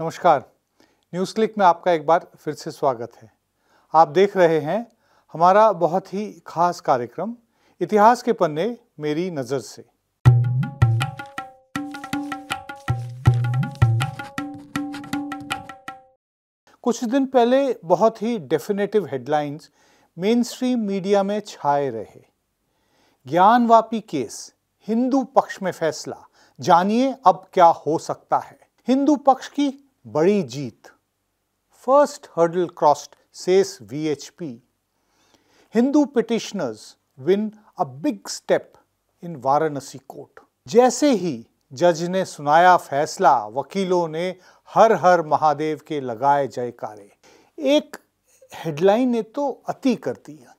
नमस्कार news click में आपका एक बार फिर से स्वागत है आप देख रहे हैं हमारा बहुत ही खास कार्यक्रम इतिहास के पन्ने मेरी नज़र से कुछ दिन पहले बहुत ही definitive headlines mainstream media में छाए रहे ज्ञानवापी केस हिंदू पक्ष में फैसला जानिए अब क्या हो सकता है हिंदू पक्ष की बड़ी जीत first hurdle crossed says VHP Hindu petitioners win a big step in Varanasi court जैसे ही जज ने सुनाया फैसला वकीलों ने हर हर महादेव के लगाए जयकारे एक हेडलाइन ने तो अति कर दिया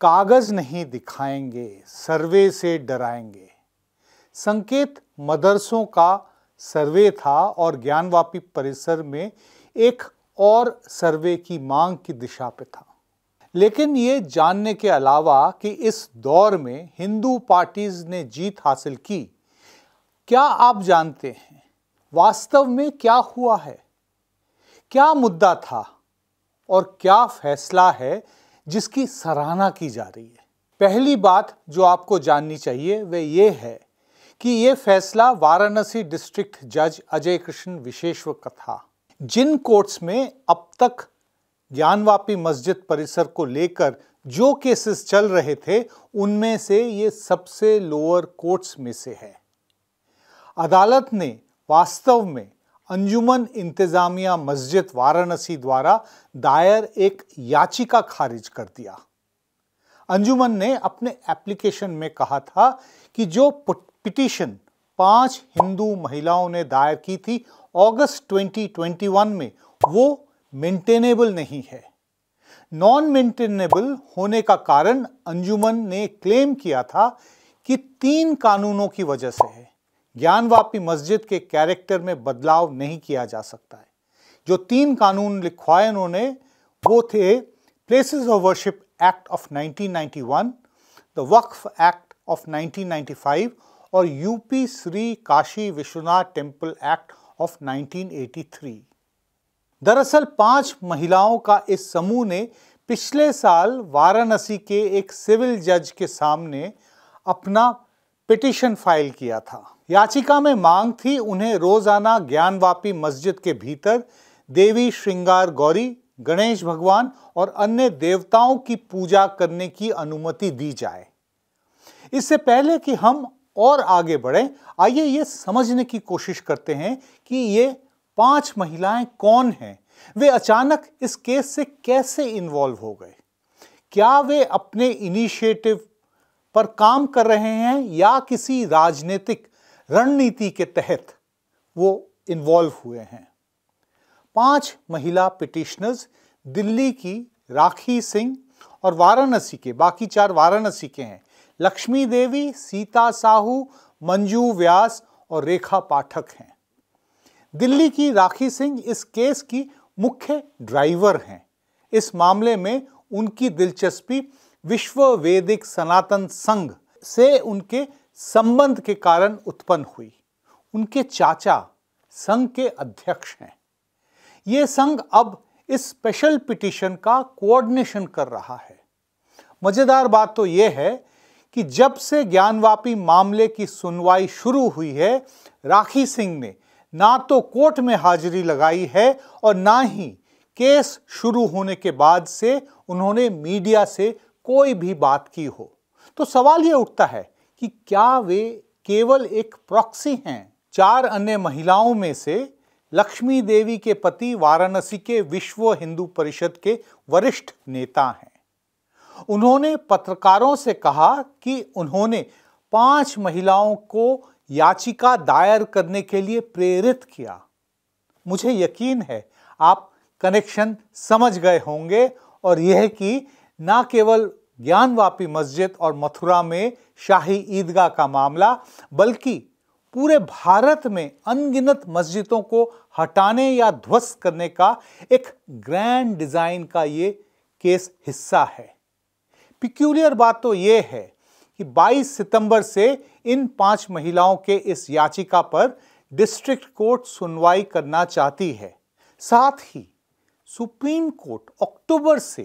कागज नहीं दिखाएंगे सर्वे से डराएंगे संकेत मदरसों का सर्वे था और ज्ञानवापी परिसर में एक और सर्वे की मांग की दिशा पे था लेकिन ये जानने के अलावा कि इस दौर में हिंदू पार्टीज ने जीत हासिल की क्या आप जानते हैं वास्तव में क्या हुआ है क्या मुद्दा था और क्या फैसला है जिसकी सराहना की जा रही है पहली बात जो आपको जाननी चाहिए वह ये है कि ये फैसला वाराणसी डिस्ट्रिक्ट जज अजय कृष्ण विशेष्वर का था जिन कोर्ट्स में अब तक ज्ञानवापी मस्जिद परिसर को लेकर जो केसेस चल रहे थे उनमें से ये सबसे लोअर कोर्ट्स में से है अदालत ने वास्तव में अंजुमन इंतज़ामिया मस्जिद वाराणसी द्वारा दायर एक याचिका खारिज कर दिया अंजुमन ने अपने एप्लीकेशन में कहा था कि जो पिटीशन पांच हिंदू महिलाओं ने दायर की थी अगस्त 2021 में वो मेंटेनेबल नहीं है नॉन मेंटेनेबल होने का कारण अंजुमन ने क्लेम किया था कि तीन कानूनों की वजह से है ज्ञानवापी मस्जिद के कैरेक्टर में बदलाव नहीं किया जा सकता है जो तीन कानून लिखवाए उन्होंने वो थे places of worship act of 1991 the Waqf act of 1995 और UP Shri Kashi Vishwanath temple act of 1983। दरअसल पांच महिलाओं का इस समूह ने पिछले साल वाराणसी के एक सिविल जज के सामने अपना पिटिशन फाइल किया था याचिका में मांग थी उन्हें रोजाना ज्ञानवापी मस्जिद के भीतर देवी श्रृंगार गौरी गणेश भगवान और अन्य देवताओं की पूजा करने की अनुमति दी जाए इससे पहले कि हम और आगे बढ़ें आइए ये समझने की कोशिश करते हैं कि ये पांच महिलाएं कौन हैं वे अचानक इस केस से कैसे इन्वॉल्व हो गए क्या वे अपने इनिशिएटिव पर काम कर रहे हैं या किसी राजनीतिक रणनीति के तहत वो इन्वॉल्व हुए हैं पांच महिला पिटिशनर्स दिल्ली की राखी सिंह और वाराणसी के बाकी चार वाराणसी के हैं लक्ष्मी देवी सीता साहू मंजू व्यास और रेखा पाठक हैं दिल्ली की राखी सिंह इस केस की मुख्य ड्राइवर हैं इस मामले में उनकी दिलचस्पी विश्व वैदिक सनातन संघ से उनके संबंध के कारण उत्पन्न हुई उनके चाचा संघ के अध्यक्ष हैं ये संघ अब इस स्पेशल पिटिशन का कोऑर्डिनेशन कर रहा है मज़ेदार बात तो यह है कि जब से ज्ञानवापी मामले की सुनवाई शुरू हुई है राखी सिंह ने ना तो कोर्ट में हाजिरी लगाई है और ना ही केस शुरू होने के बाद से उन्होंने मीडिया से कोई भी बात की हो तो सवाल ये उठता है कि क्या वे केवल एक प्रॉक्सी हैं चार अन्य महिलाओं में से लक्ष्मी देवी के पति वाराणसी के विश्व हिंदू परिषद के वरिष्ठ नेता हैं उन्होंने पत्रकारों से कहा कि उन्होंने पांच महिलाओं को याचिका दायर करने के लिए प्रेरित किया मुझे यकीन है आप कनेक्शन समझ गए होंगे और यह कि न केवल ज्ञानवापी मस्जिद और मथुरा में शाही ईदगाह का मामला बल्कि पूरे भारत में अनगिनत मस्जिदों को हटाने या ध्वस्त करने का एक ग्रैंड डिज़ाइन का ये केस हिस्सा है पिक्यूलियर बात तो ये है कि 22 सितंबर से इन पांच महिलाओं के इस याचिका पर डिस्ट्रिक्ट कोर्ट सुनवाई करना चाहती है साथ ही सुप्रीम कोर्ट अक्टूबर से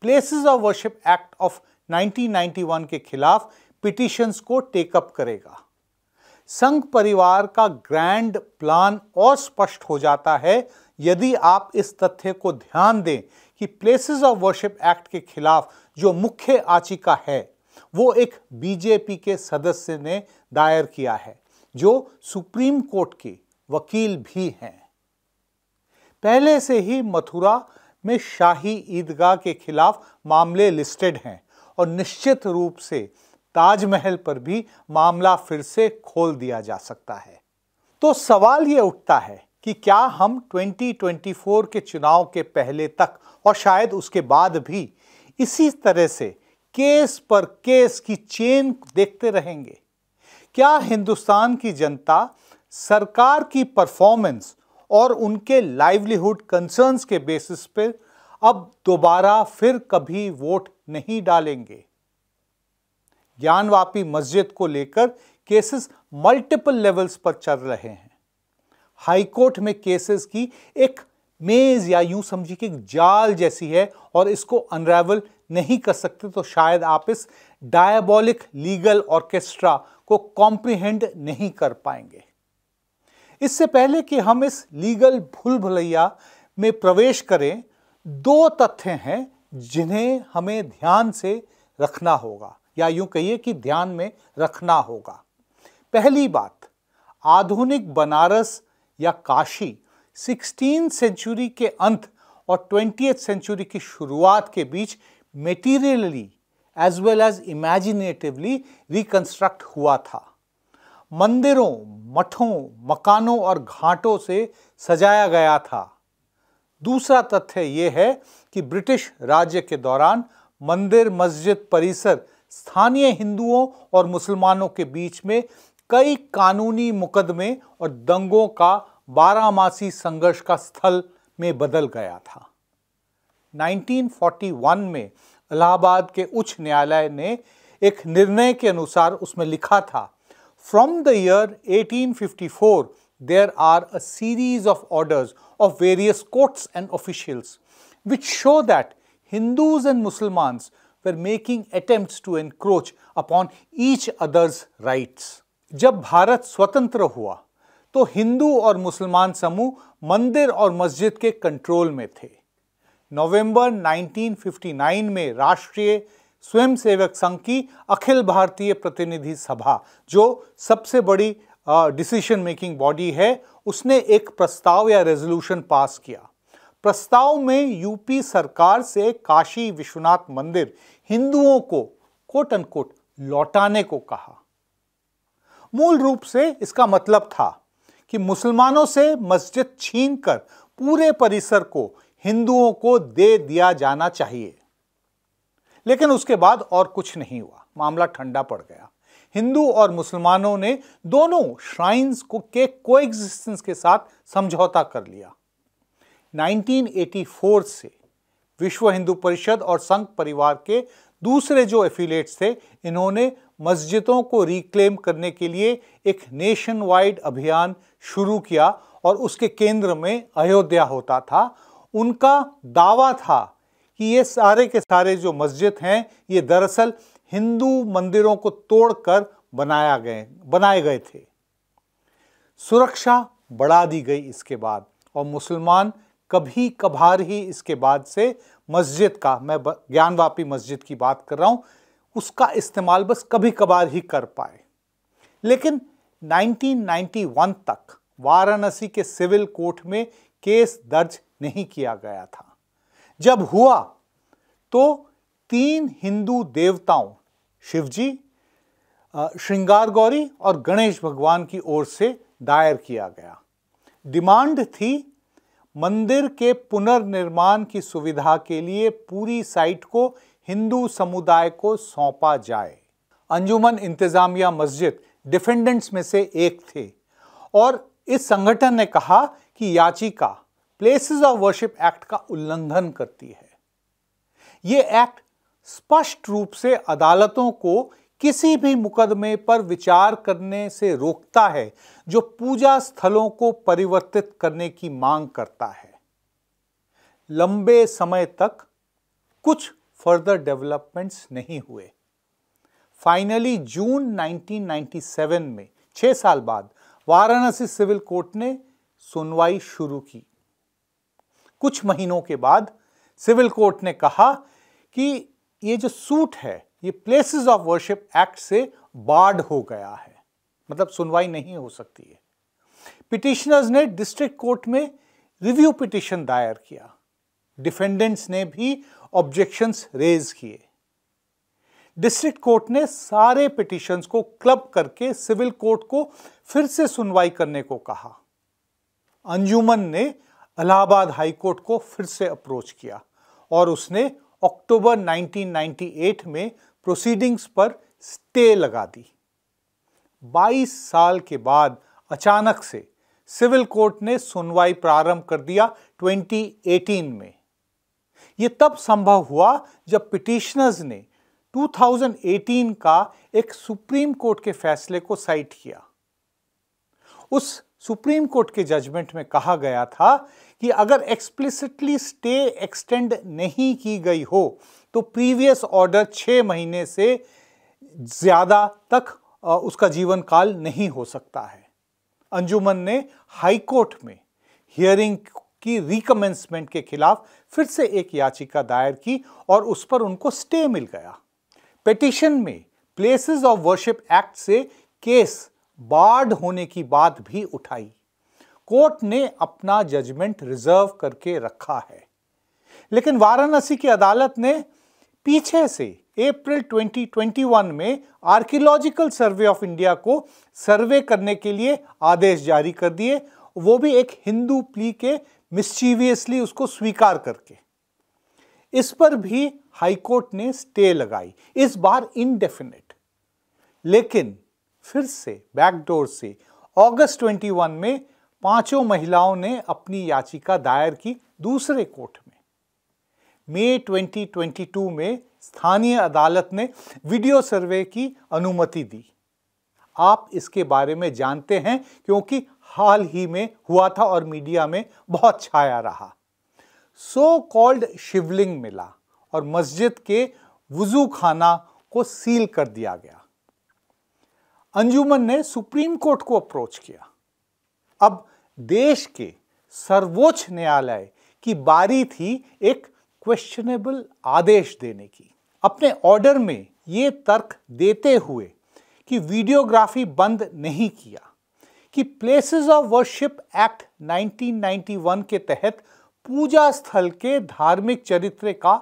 places of worship act of 1991 के खिलाफ पिटिशंस को टेकअप करेगा संघ परिवार का ग्रैंड प्लान और स्पष्ट हो जाता है यदि आप इस तथ्य को ध्यान दें कि प्लेसेस ऑफ वर्शिप एक्ट के खिलाफ जो मुख्य आचिका है वो एक बीजेपी के सदस्य ने दायर किया है जो सुप्रीम कोर्ट के वकील भी हैं पहले से ही मथुरा में शाही ईदगाह के खिलाफ मामले लिस्टेड हैं और निश्चित रूप से ताजमहल पर भी मामला फिर से खोल दिया जा सकता है तो सवाल ये उठता है कि क्या हम 2024 के चुनाव के पहले तक और शायद उसके बाद भी इसी तरह से केस पर केस की चेन देखते रहेंगे क्या हिंदुस्तान की जनता सरकार की परफॉर्मेंस और उनके लाइवलीहुड कंसर्न्स के बेसिस पर अब दोबारा फिर कभी वोट नहीं डालेंगे ज्ञानवापी मस्जिद को लेकर केसेस मल्टीपल लेवल्स पर चल रहे हैं हाईकोर्ट में केसेस की एक मेज या यूं समझिए कि जाल जैसी है और इसको अनरावल नहीं कर सकते तो शायद आप इस डायबॉलिक लीगल ऑर्केस्ट्रा को कॉम्प्रिहेंड नहीं कर पाएंगे इससे पहले कि हम इस लीगल भूल भुलैया में प्रवेश करें दो तथ्य हैं जिन्हें हमें ध्यान से रखना होगा या यूं कहिए कि ध्यान में रखना होगा पहली बात आधुनिक बनारस या काशी सिक्सटीन सेंचुरी के अंत और ट्वेंटी सेंचुरी की शुरुआत के बीच materially as well as imaginatively reconstruct हुआ था मंदिरों मठों मकानों और घाटों से सजाया गया था दूसरा तथ्य यह है कि ब्रिटिश राज्य के दौरान मंदिर मस्जिद परिसर स्थानीय हिंदुओं और मुसलमानों के बीच में कई कानूनी मुकदमे और दंगों का बारामासी संघर्ष का स्थल में बदल गया था 1941 में इलाहाबाद के उच्च न्यायालय ने एक निर्णय के अनुसार उसमें लिखा था from the year 1854 there are a of order of various courts and official which show that Hindus and Musalmans were making attempt to encroach upon each others rights जब भारत स्वतंत्र हुआ तो हिंदू और मुसलमान समूह मंदिर और मस्जिद के कंट्रोल में थे नवंबर 1959 में राष्ट्रीय स्वयंसेवक संघ की अखिल भारतीय प्रतिनिधि सभा जो सबसे बड़ी डिसीजन मेकिंग बॉडी है उसने एक प्रस्ताव या रेजोल्यूशन पास किया प्रस्ताव में यूपी सरकार से काशी विश्वनाथ मंदिर हिंदुओं को कोट अनकोट लौटाने को कहा मूल रूप से इसका मतलब था कि मुसलमानों से मस्जिद छीन कर पूरे परिसर को हिंदुओं को दे दिया जाना चाहिए लेकिन उसके बाद और कुछ नहीं हुआ मामला ठंडा पड़ गया हिंदू और मुसलमानों ने दोनों श्राइन्स को के कोएग्जिस्टेंस के साथ समझौता कर लिया 1984 से विश्व हिंदू परिषद और संघ परिवार के दूसरे जो एफिलेट्स थे इन्होंने मस्जिदों को रिक्लेम करने के लिए एक नेशन वाइड अभियान शुरू किया और उसके केंद्र में अयोध्या होता था उनका दावा था कि ये सारे के सारे जो मस्जिद हैं ये दरअसल हिंदू मंदिरों को तोड़कर बनाया गए बनाए गए थे सुरक्षा बढ़ा दी गई इसके बाद और मुसलमान कभी कभार ही इसके बाद से मस्जिद का मैं ज्ञानवापी मस्जिद की बात कर रहा हूँ उसका इस्तेमाल बस कभी कभार ही कर पाए लेकिन 1991 तक वाराणसी के सिविल कोर्ट में केस दर्ज नहीं किया गया था जब हुआ तो तीन हिंदू देवताओं शिवजी श्रृंगार गौरी और गणेश भगवान की ओर से दायर किया गया डिमांड थी मंदिर के पुनर्निर्माण की सुविधा के लिए पूरी साइट को हिंदू समुदाय को सौंपा जाए अंजुमन इंतजामिया मस्जिद डिफेंडेंट्स में से एक थे और इस संगठन ने कहा कि याचिका प्लेसेस ऑफ वर्शिप एक्ट का उल्लंघन करती है यह एक्ट स्पष्ट रूप से अदालतों को किसी भी मुकदमे पर विचार करने से रोकता है जो पूजा स्थलों को परिवर्तित करने की मांग करता है लंबे समय तक कुछ फर्दर डेवलपमेंट्स नहीं हुए फाइनली जून 1997 में छह साल बाद वाराणसी सिविल कोर्ट ने सुनवाई शुरू की कुछ महीनों के बाद सिविल कोर्ट ने कहा कि ये जो सूट है ये प्लेसेस ऑफ वर्शिप एक्ट से बार्ड हो गया है मतलब सुनवाई नहीं हो सकती है पिटिशनर्स ने डिस्ट्रिक्ट कोर्ट में रिव्यू पिटिशन दायर किया डिफेंडेंट्स ने भी ऑब्जेक्शंस रेज किए डिस्ट्रिक्ट कोर्ट ने सारे पिटिशंस को क्लब करके सिविल कोर्ट को फिर से सुनवाई करने को कहा अंजुमन ने इलाहाबाद हाई कोर्ट को फिर से अप्रोच किया और उसने अक्टूबर 1998 में प्रोसीडिंग्स पर स्टे लगा दी 22 साल के बाद अचानक से सिविल कोर्ट ने सुनवाई प्रारंभ कर दिया 2018 में ये तब संभव हुआ जब पिटिशनर्स ने 2018 का एक सुप्रीम कोर्ट के फैसले को साइट किया उस सुप्रीम कोर्ट के जजमेंट में कहा गया था कि अगर एक्सप्लिसिटली स्टे एक्सटेंड नहीं की गई हो तो प्रीवियस ऑर्डर छह महीने से ज़्यादा तक उसका जीवन काल नहीं हो सकता है अंजुमन ने हाई कोर्ट में हियरिंग की रिकमेंसमेंट के खिलाफ फिर से एक याचिका दायर की और उस पर उनको स्टे मिल गया पिटिशन में प्लेसेस ऑफ वर्शिप एक्ट से केस बार्ड होने की बात भी उठाई कोर्ट ने अपना जजमेंट रिजर्व करके रखा है लेकिन वाराणसी की अदालत ने पीछे से अप्रैल 2021 में आर्कियोलॉजिकल सर्वे ऑफ इंडिया को सर्वे करने के लिए आदेश जारी कर दिए वो भी एक हिंदू प्ली के मिस्चीवियसली उसको स्वीकार करके इस पर भी हाईकोर्ट ने स्टे लगाई इस बार इनडेफिनेट लेकिन फिर से बैकडोर से अगस्त 21 में पांचों महिलाओं ने अपनी याचिका दायर की दूसरे कोर्ट में मई 2022 में स्थानीय अदालत ने वीडियो सर्वे की अनुमति दी आप इसके बारे में जानते हैं क्योंकि हाल ही में हुआ था और मीडिया में बहुत छाया रहा सो कॉल्ड शिवलिंग मिला और मस्जिद के वजू खाना को सील कर दिया गया अंजुमन ने सुप्रीम कोर्ट को अप्रोच किया अब देश के सर्वोच्च न्यायालय की बारी थी एक क्वेश्चनेबल आदेश देने की अपने ऑर्डर में ये तर्क देते हुए कि वीडियोग्राफी बंद नहीं किया कि प्लेसेस ऑफ वर्शिप एक्ट 1991 के तहत पूजा स्थल के धार्मिक चरित्र का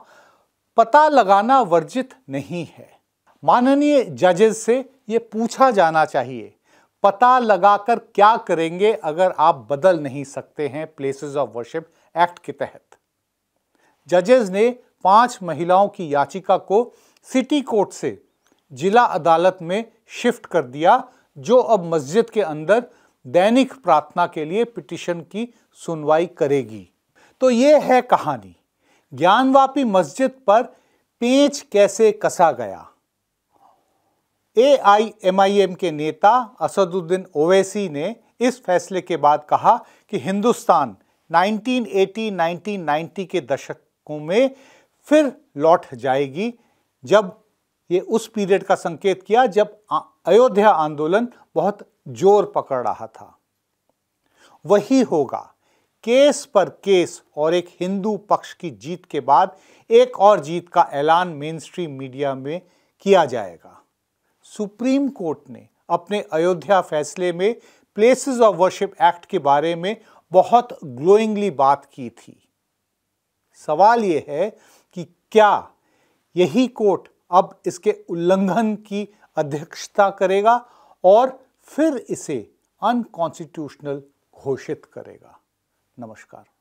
पता लगाना वर्जित नहीं है माननीय जजेस से ये पूछा जाना चाहिए पता लगाकर क्या करेंगे अगर आप बदल नहीं सकते हैं प्लेसेस ऑफ वर्शिप एक्ट के तहत जजेस ने पांच महिलाओं की याचिका को सिटी कोर्ट से जिला अदालत में शिफ्ट कर दिया जो अब मस्जिद के अंदर दैनिक प्रार्थना के लिए पिटिशन की सुनवाई करेगी तो ये है कहानी ज्ञानवापी मस्जिद पर पेच कैसे कसा गया ए आई आई एम एम के नेता असदुद्दीन ओवैसी ने इस फैसले के बाद कहा कि हिंदुस्तान 1980-1990 के दशकों में फिर लौट जाएगी जब ये उस पीरियड का संकेत किया जब अयोध्या आंदोलन बहुत जोर पकड़ रहा था वही होगा केस पर केस और एक हिंदू पक्ष की जीत के बाद एक और जीत का ऐलान मेन स्ट्रीम मीडिया में किया जाएगा सुप्रीम कोर्ट ने अपने अयोध्या फैसले में प्लेसेस ऑफ वर्शिप एक्ट के बारे में बहुत ग्लोइंगली बात की थी सवाल यह है कि क्या यही कोर्ट अब इसके उल्लंघन की अध्यक्षता करेगा और फिर इसे अनकॉन्स्टिट्यूशनल घोषित करेगा नमस्कार